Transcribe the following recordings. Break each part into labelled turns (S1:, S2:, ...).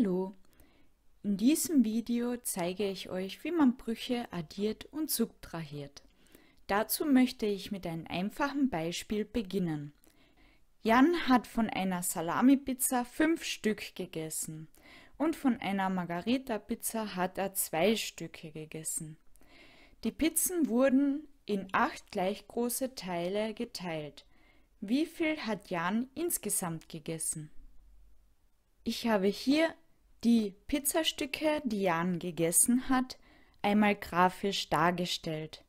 S1: Hallo, in diesem Video zeige ich euch, wie man Brüche addiert und subtrahiert. Dazu möchte ich mit einem einfachen Beispiel beginnen. Jan hat von einer Salami-Pizza fünf Stück gegessen und von einer Margarita-Pizza hat er zwei Stücke gegessen. Die Pizzen wurden in acht gleich große Teile geteilt. Wie viel hat Jan insgesamt gegessen? Ich habe hier die Pizzastücke, die Jan gegessen hat, einmal grafisch dargestellt.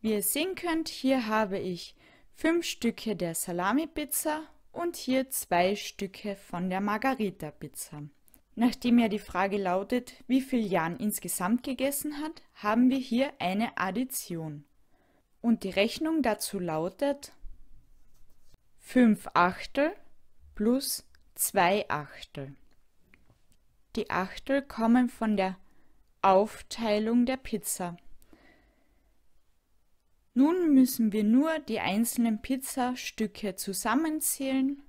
S1: Wie ihr sehen könnt, hier habe ich fünf Stücke der Salami-Pizza und hier zwei Stücke von der Margarita-Pizza. Nachdem ja die Frage lautet, wie viel Jan insgesamt gegessen hat, haben wir hier eine Addition. Und die Rechnung dazu lautet 5 Achtel plus 2 Achtel. Die Achtel kommen von der Aufteilung der Pizza. Nun müssen wir nur die einzelnen Pizzastücke zusammenzählen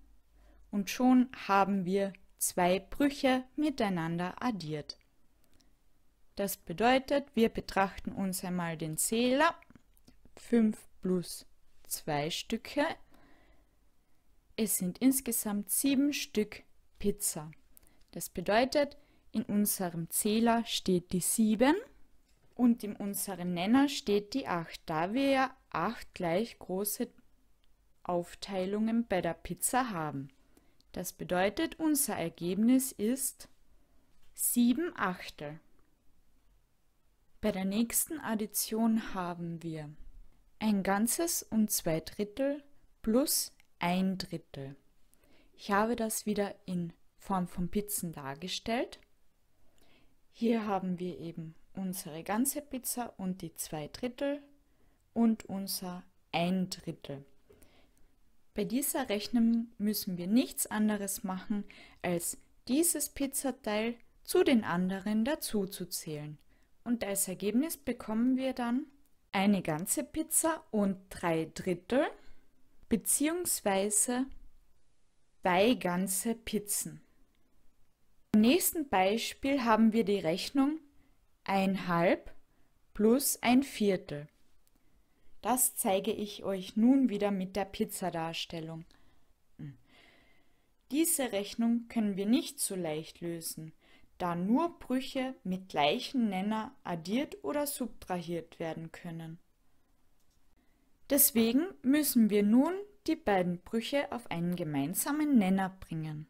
S1: und schon haben wir zwei Brüche miteinander addiert. Das bedeutet, wir betrachten uns einmal den Zähler 5 plus 2 Stücke. Es sind insgesamt 7 Stück Pizza. Das bedeutet, in unserem Zähler steht die 7 und in unserem Nenner steht die 8, da wir ja 8 gleich große Aufteilungen bei der Pizza haben. Das bedeutet, unser Ergebnis ist 7 Achtel. Bei der nächsten Addition haben wir ein Ganzes und zwei Drittel plus ein Drittel. Ich habe das wieder in Form von Pizzen dargestellt. Hier haben wir eben unsere ganze Pizza und die zwei Drittel und unser ein Drittel. Bei dieser Rechnung müssen wir nichts anderes machen, als dieses Pizzateil zu den anderen dazuzuzählen. Und als Ergebnis bekommen wir dann eine ganze Pizza und drei Drittel beziehungsweise zwei ganze Pizzen. Im nächsten Beispiel haben wir die Rechnung 1 halb plus ein Viertel. Das zeige ich euch nun wieder mit der Pizzadarstellung. Hm. Diese Rechnung können wir nicht so leicht lösen, da nur Brüche mit gleichen Nenner addiert oder subtrahiert werden können. Deswegen müssen wir nun die beiden Brüche auf einen gemeinsamen Nenner bringen.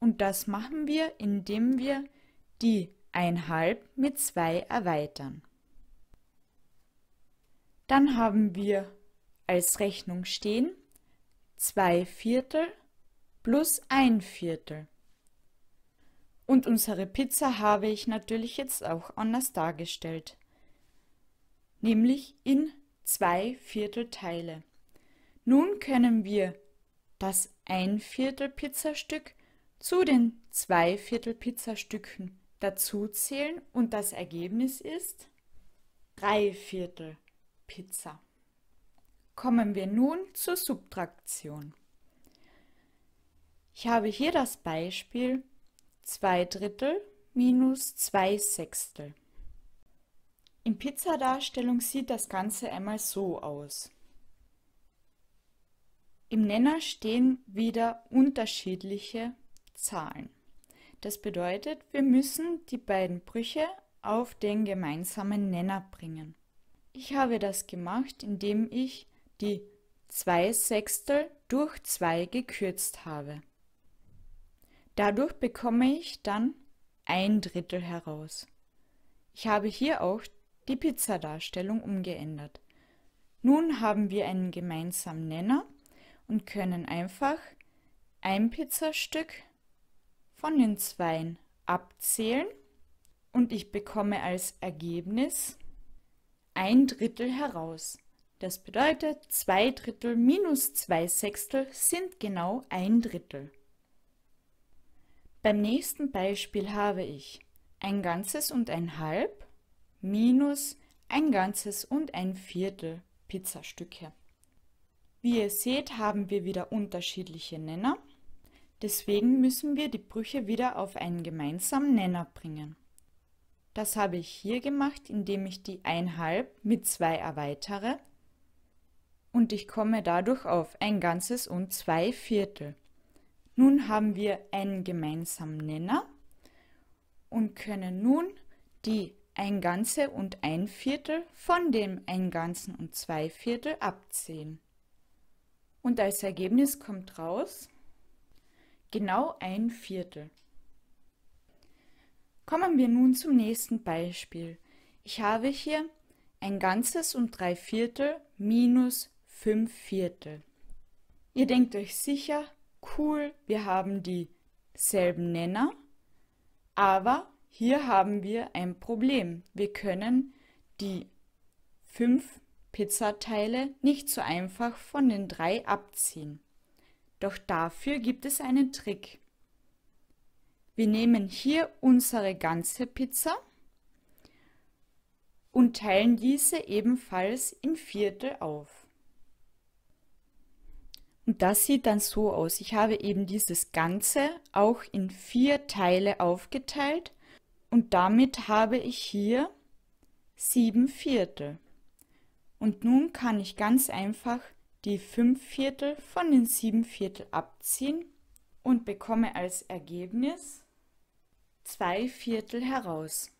S1: Und das machen wir, indem wir die 1,5 mit 2 erweitern. Dann haben wir als Rechnung stehen 2 Viertel plus 1 Viertel. Und unsere Pizza habe ich natürlich jetzt auch anders dargestellt, nämlich in 2 Viertel Teile. Nun können wir das 1 Viertel Pizzastück zu den Viertel pizzastücken dazuzählen und das Ergebnis ist Viertel pizza Kommen wir nun zur Subtraktion. Ich habe hier das Beispiel 2 Drittel minus 2 Sechstel. In Pizzadarstellung sieht das Ganze einmal so aus. Im Nenner stehen wieder unterschiedliche Zahlen. Das bedeutet, wir müssen die beiden Brüche auf den gemeinsamen Nenner bringen. Ich habe das gemacht, indem ich die 2 Sechstel durch 2 gekürzt habe. Dadurch bekomme ich dann ein Drittel heraus. Ich habe hier auch die Pizzadarstellung umgeändert. Nun haben wir einen gemeinsamen Nenner und können einfach ein Pizzastück von den Zweien abzählen und ich bekomme als Ergebnis ein Drittel heraus. Das bedeutet, zwei Drittel minus zwei Sechstel sind genau ein Drittel. Beim nächsten Beispiel habe ich ein Ganzes und ein Halb minus ein Ganzes und ein Viertel Pizzastücke. Wie ihr seht, haben wir wieder unterschiedliche Nenner. Deswegen müssen wir die Brüche wieder auf einen gemeinsamen Nenner bringen. Das habe ich hier gemacht, indem ich die 1,5 mit 2 erweitere und ich komme dadurch auf ein Ganzes und 2 Viertel. Nun haben wir einen gemeinsamen Nenner und können nun die 1 Ganze und 1 Viertel von dem 1 Ganzen und 2 Viertel abziehen. Und als Ergebnis kommt raus Genau ein Viertel. Kommen wir nun zum nächsten Beispiel. Ich habe hier ein Ganzes und drei Viertel minus fünf Viertel. Ihr denkt euch sicher, cool, wir haben dieselben Nenner, aber hier haben wir ein Problem. Wir können die fünf Pizzateile nicht so einfach von den drei abziehen. Doch dafür gibt es einen Trick. Wir nehmen hier unsere ganze Pizza und teilen diese ebenfalls in Viertel auf. Und das sieht dann so aus. Ich habe eben dieses Ganze auch in vier Teile aufgeteilt und damit habe ich hier sieben Viertel. Und nun kann ich ganz einfach die 5 Viertel von den 7 Viertel abziehen und bekomme als Ergebnis 2 Viertel heraus.